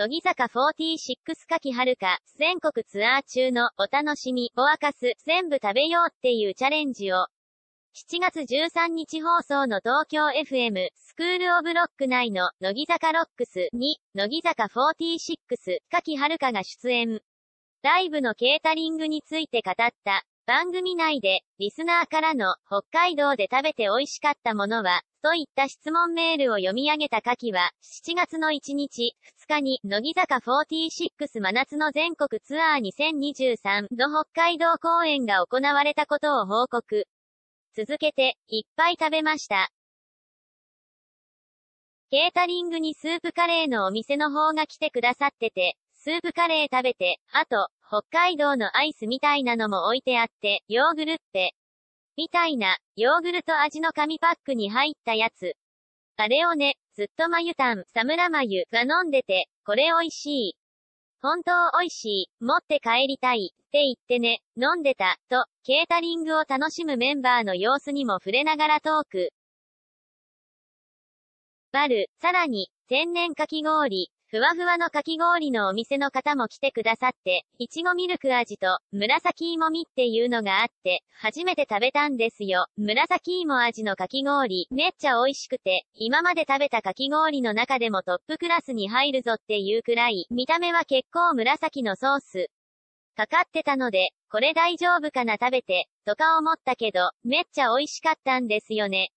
乃木坂46柿春か、全国ツアー中のお楽しみ、お沸かす、全部食べようっていうチャレンジを、7月13日放送の東京 FM、スクールオブロック内の、乃木坂ロックスに、乃木坂46、柿春かが出演。ライブのケータリングについて語った。番組内で、リスナーからの、北海道で食べて美味しかったものは、といった質問メールを読み上げた下記は、7月の1日、2日に、乃木坂46真夏の全国ツアー2023の北海道公演が行われたことを報告。続けて、いっぱい食べました。ケータリングにスープカレーのお店の方が来てくださってて、スープカレー食べて、あと、北海道のアイスみたいなのも置いてあって、ヨーグルッペ。みたいな、ヨーグルト味の紙パックに入ったやつ。あれをね、ずっと眉ゆたん、サムラまが飲んでて、これ美味しい。本当美味しい、持って帰りたい、って言ってね、飲んでた、と、ケータリングを楽しむメンバーの様子にも触れながらトーク。バル、さらに、天然かき氷、ふわふわのかき氷のお店の方も来てくださって、いちごミルク味と、紫芋みっていうのがあって、初めて食べたんですよ。紫芋味のかき氷、めっちゃ美味しくて、今まで食べたかき氷の中でもトップクラスに入るぞっていうくらい、見た目は結構紫のソース。かかってたので、これ大丈夫かな食べて、とか思ったけど、めっちゃ美味しかったんですよね。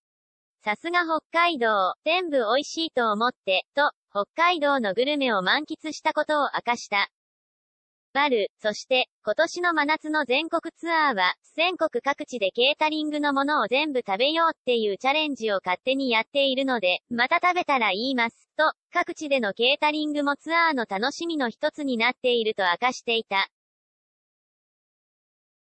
さすが北海道、全部美味しいと思って、と、北海道のグルメを満喫したことを明かした。バル、そして、今年の真夏の全国ツアーは、全国各地でケータリングのものを全部食べようっていうチャレンジを勝手にやっているので、また食べたら言います、と、各地でのケータリングもツアーの楽しみの一つになっていると明かしていた。